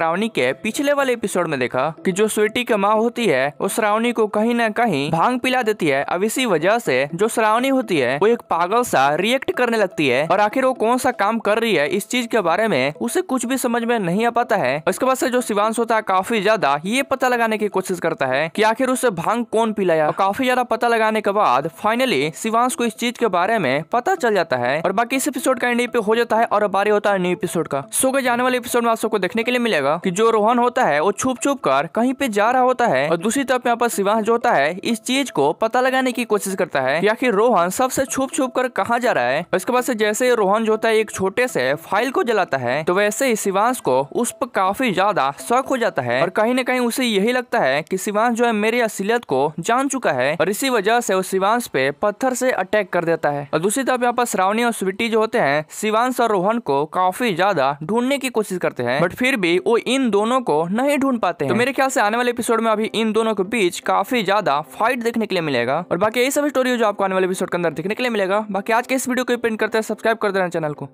श्रावणी के पिछले वाले एपिसोड में देखा कि जो स्वीटी की माँ होती है वो श्रावणी को कहीं ना कहीं भांग पिला देती है अब इसी वजह से जो श्रावणी होती है वो एक पागल सा रिएक्ट करने लगती है और आखिर वो कौन सा काम कर रही है इस चीज के बारे में उसे कुछ भी समझ में नहीं आ पाता है उसके बाद से जो शिवांश होता है काफी ज्यादा ये पता लगाने की कोशिश करता है की आखिर उसे भांग कौन पिलाया काफी ज्यादा पता लगाने के बाद फाइनली शिवांश को इस चीज के बारे में पता चल जाता है और बाकी इस एपिसोड का एंड पे हो जाता है और बारी होता है न्यू एपिसोड का सो के जाने वाले एपिसोड में आप सबको देखने के लिए मिलेगा जाएगा कि जो रोहन होता है वो छुप छुप कर कहीं पे जा रहा होता है और दूसरी तरफ यहाँ पर शिवांश जो होता है इस चीज को पता लगाने की कोशिश करता है या फिर रोहन सबसे छुप छुप कर कहा जा रहा है इसके बाद से जैसे रोहन जो होता है एक छोटे से फाइल को जलाता है तो वैसे ही शिवांश को उस पर काफी ज्यादा शौक हो जाता है और कहीं न कहीं उसे यही लगता है की शिवांश जो है मेरी असलियत को जान चुका है और इसी वजह से वो शिवांश पे पत्थर से अटैक कर देता है और दूसरी तरफ यहाँ पर श्रावणी और स्वीटी जो होते हैं शिवांश और रोहन को काफी ज्यादा ढूंढने की कोशिश करते हैं बट फिर भी वो इन दोनों को नहीं ढूंढ पाते तो हैं तो मेरे ख्याल से आने वाले एपिसोड में अभी इन दोनों के बीच काफी ज्यादा फाइट देखने के लिए मिलेगा और बाकी यही सब स्टोरी जो आपको आने वाले एपिसोड के अंदर देखने के लिए मिलेगा बाकी आज के इस वीडियो को प्रिंट करते हैं सब्सक्राइब कर देना चैनल को